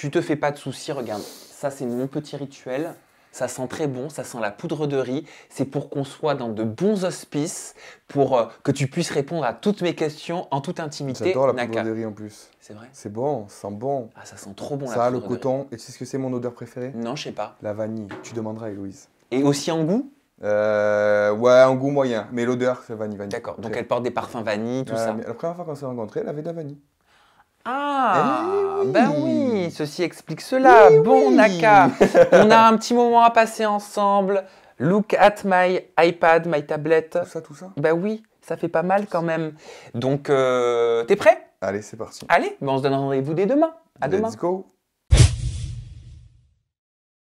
Tu te fais pas de soucis, regarde, ça c'est mon petit rituel. Ça sent très bon, ça sent la poudre de riz. C'est pour qu'on soit dans de bons hospices, pour euh, que tu puisses répondre à toutes mes questions en toute intimité. J'adore la poudre de riz en plus. C'est vrai C'est bon, ça sent bon. Ah, ça sent trop bon la poudre Ça, le coton. Et tu sais ce que c'est mon odeur préférée Non, je sais pas. La vanille. Tu demanderas à Héloïse. Et aussi en goût euh, ouais, en goût moyen, mais l'odeur, c'est vanille, vanille. D'accord, donc elle porte des parfums vanille, tout ça. La première fois qu'on s'est rencontrés, elle avait de la vanille. Ah, eh ben oui ceci explique cela. bon, Naka, on a un petit moment à passer ensemble. Look at my iPad, my tablette. Tout ça, tout ça Bah oui, ça fait pas mal quand même. Donc, euh, t'es prêt Allez, c'est parti. Allez, ben, on se donne rendez-vous dès demain. À demain. Let's go.